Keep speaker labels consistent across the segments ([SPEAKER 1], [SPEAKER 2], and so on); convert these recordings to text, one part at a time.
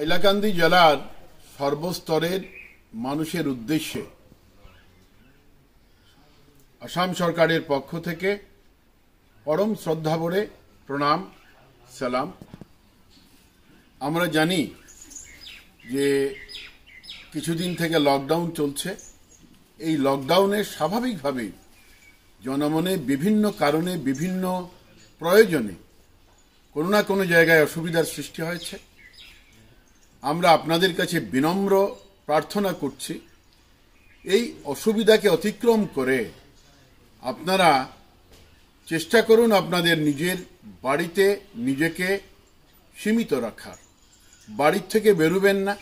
[SPEAKER 1] হাইলাকান্দি জেলার সর্বস্তরের মানুষের উদ্দেশ্যে আসাম সরকারের পক্ষ থেকে পরম শ্রদ্ধাভরে প্রণাম সালাম আমরা জানি যে কিছুদিন থেকে লকডাউন চলছে এই লকডাউনে স্বাভাবিকভাবে জনমনে বিভিন্ন কারণে বিভিন্ন প্রয়োজনে কোনো না কোনো জায়গায় অসুবিধার সৃষ্টি হয়েছে আমরা আপনাদের কাছে বিনম্র প্রার্থনা করছি এই অসুবিধাকে অতিক্রম করে আপনারা চেষ্টা করুন আপনাদের নিজের বাড়িতে নিজেকে সীমিত রাখার বাড়ির থেকে বেরুবেন না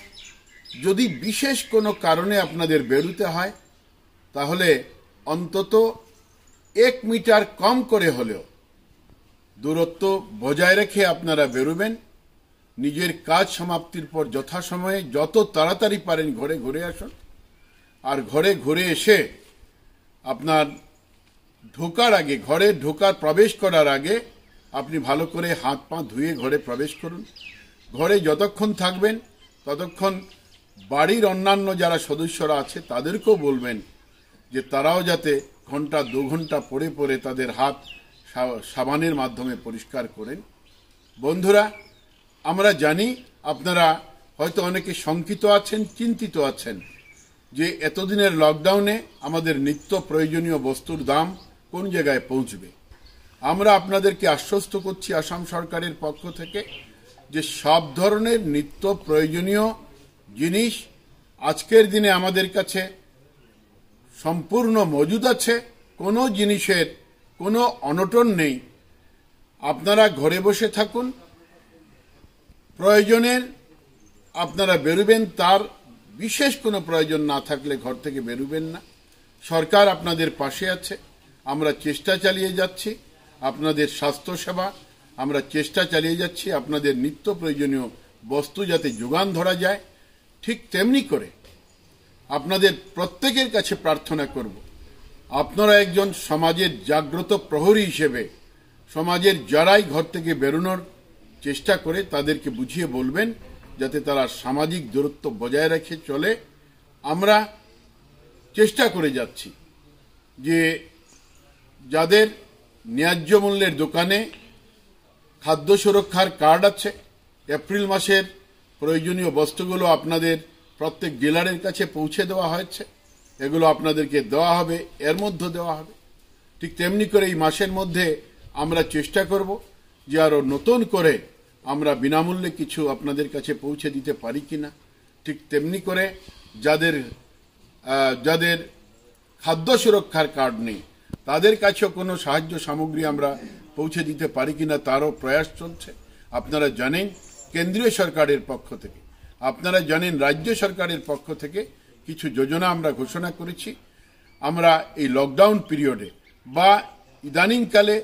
[SPEAKER 1] যদি বিশেষ কোনো কারণে আপনাদের বেরুতে হয় তাহলে অন্তত এক মিটার কম করে হলেও দূরত্ব বজায় রেখে আপনারা বেরুবেন নিজের কাজ সমাপ্তির পর যথাসময়ে যত তাড়াতাড়ি পারেন ঘরে ঘুরে আসুন আর ঘরে ঘুরে এসে আপনার ঢোকার আগে ঘরে ঢোকার প্রবেশ করার আগে আপনি ভালো করে হাত পা ধুয়ে ঘরে প্রবেশ করুন ঘরে যতক্ষণ থাকবেন ততক্ষণ বাড়ির অন্যান্য যারা সদস্যরা আছে তাদেরকেও বলবেন যে তারাও যাতে ঘন্টা দু ঘন্টা পরে পরে তাদের হাত সাবানের মাধ্যমে পরিষ্কার করেন বন্ধুরা আমরা জানি আপনারা হয়তো অনেকে শঙ্কিত আছেন চিন্তিত আছেন যে এতদিনের লকডাউনে আমাদের নিত্য প্রয়োজনীয় বস্তুর দাম কোন জায়গায় পৌঁছবে আমরা আপনাদেরকে আশ্বস্ত করছি আসাম সরকারের পক্ষ থেকে যে সব ধরনের নিত্য প্রয়োজনীয় জিনিস আজকের দিনে আমাদের কাছে সম্পূর্ণ মজুদ আছে কোনো জিনিসের কোনো অনটন নেই আপনারা ঘরে বসে থাকুন প্রয়োজনের আপনারা বেরোবেন তার বিশেষ কোনো প্রয়োজন না থাকলে ঘর থেকে বেরোবেন না সরকার আপনাদের পাশে আছে আমরা চেষ্টা চালিয়ে যাচ্ছি আপনাদের স্বাস্থ্যসেবা আমরা চেষ্টা চালিয়ে যাচ্ছি আপনাদের নিত্য প্রয়োজনীয় বস্তু যাতে যোগান ধরা যায় ঠিক তেমনি করে আপনাদের প্রত্যেকের কাছে প্রার্থনা করব আপনারা একজন সমাজের জাগ্রত প্রহরী হিসেবে সমাজের যারাই ঘর থেকে বেরোনোর চেষ্টা করে তাদেরকে বুঝিয়ে বলবেন যাতে তারা সামাজিক দূরত্ব বজায় রেখে চলে আমরা চেষ্টা করে যাচ্ছি যে যাদের ন্যায্য মূল্যের দোকানে খাদ্য সুরক্ষার কার্ড আছে এপ্রিল মাসের প্রয়োজনীয় বস্তুগুলো আপনাদের প্রত্যেক ডিলারের কাছে পৌঁছে দেওয়া হয়েছে এগুলো আপনাদেরকে দেওয়া হবে এর মধ্যে দেওয়া হবে ঠিক তেমনি করে এই মাসের মধ্যে আমরা চেষ্টা করব যে আরও নতুন করে আমরা বিনামূল্যে কিছু আপনাদের কাছে পৌঁছে দিতে পারি কি না ঠিক তেমনি করে যাদের যাদের খাদ্য সুরক্ষার কার্ড নেই তাদের কাছেও কোনো সাহায্য সামগ্রী আমরা পৌঁছে দিতে পারি কিনা তারও প্রয়াস চলছে আপনারা জানেন কেন্দ্রীয় সরকারের পক্ষ থেকে আপনারা জানেন রাজ্য সরকারের পক্ষ থেকে কিছু যোজনা আমরা ঘোষণা করেছি আমরা এই লকডাউন পিরিয়ডে বা ইদানিংকালে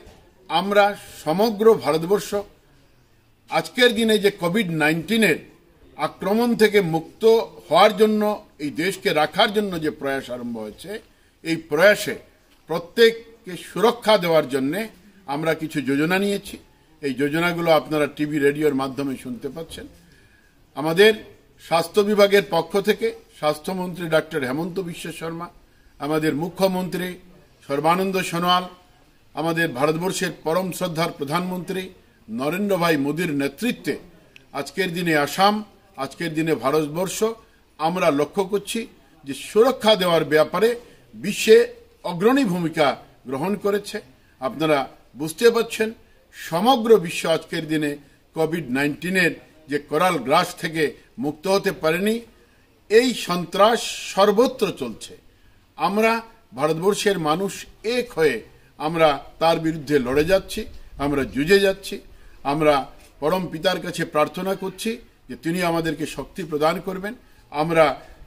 [SPEAKER 1] আমরা সমগ্র ভারতবর্ষ আজকের দিনে যে কোভিড নাইন্টিনের আক্রমণ থেকে মুক্ত হওয়ার জন্য এই দেশকে রাখার জন্য যে প্রয়াস আরম্ভ হয়েছে এই প্রয়াসে প্রত্যেককে সুরক্ষা দেওয়ার জন্যে আমরা কিছু যোজনা নিয়েছি এই যোজনাগুলো আপনারা টিভি রেডিওর মাধ্যমে শুনতে পাচ্ছেন আমাদের স্বাস্থ্য বিভাগের পক্ষ থেকে স্বাস্থ্যমন্ত্রী ডাক্তার হেমন্ত বিশ্ব শর্মা আমাদের মুখ্যমন্ত্রী সর্বানন্দ সোনোয়াল আমাদের ভারতবর্ষের পরম শ্রদ্ধার প্রধানমন্ত্রী নরেন্দ্র ভাই মোদীর নেতৃত্বে আজকের দিনে আসাম আজকের দিনে ভারতবর্ষ আমরা লক্ষ্য করছি যে সুরক্ষা দেওয়ার ব্যাপারে বিশ্বে অগ্রণী ভূমিকা গ্রহণ করেছে আপনারা বুঝতে পারছেন সমগ্র বিশ্ব আজকের দিনে কোভিড নাইন্টিনের যে করাল গ্রাস থেকে মুক্ত হতে পারেনি এই সন্ত্রাস সর্বত্র চলছে আমরা ভারতবর্ষের মানুষ এক হয়ে আমরা তার বিরুদ্ধে লড়ে যাচ্ছি আমরা জুজে যাচ্ছি আমরা পরম পিতার কাছে প্রার্থনা করছি যে তিনি আমাদেরকে শক্তি প্রদান করবেন আমরা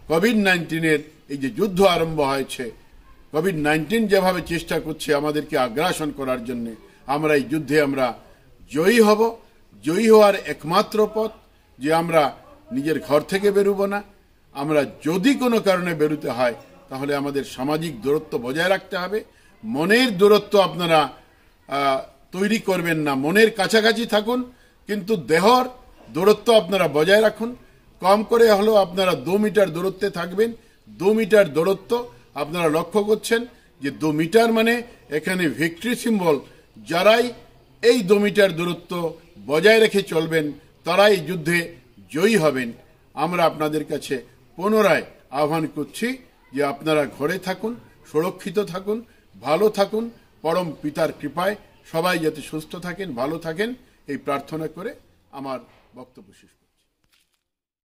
[SPEAKER 1] কোভিড নাইন্টিনের এই যে যুদ্ধ আরম্ভ হয়েছে কোভিড নাইন্টিন যেভাবে চেষ্টা করছে আমাদেরকে আগ্রাসন করার জন্যে আমরা এই যুদ্ধে আমরা জয়ী হব জয়ী হওয়ার একমাত্র পথ যে আমরা নিজের ঘর থেকে বেরোবো না আমরা যদি কোনো কারণে বেরোতে হয় তাহলে আমাদের সামাজিক দূরত্ব বজায় রাখতে হবে মনের দূরত্ব আপনারা তৈরি করবেন না মনের কাছাকাছি থাকুন কিন্তু দেহর দূরত্ব আপনারা বজায় রাখুন কম করে হলেও আপনারা দু মিটার দূরত্বে থাকবেন দু মিটার দূরত্ব আপনারা লক্ষ্য করছেন যে দু মিটার মানে এখানে ভিক্টরি সিম্বল যারাই এই দু মিটার দূরত্ব বজায় রেখে চলবেন তারাই যুদ্ধে জয়ী হবেন আমরা আপনাদের কাছে পুনরায় আহ্বান করছি যে আপনারা ঘরে থাকুন সুরক্ষিত থাকুন ভালো থাকুন পরম পিতার কৃপায় সবাই যাতে সুস্থ থাকেন ভালো থাকেন এই প্রার্থনা করে আমার বক্তব্য শেষ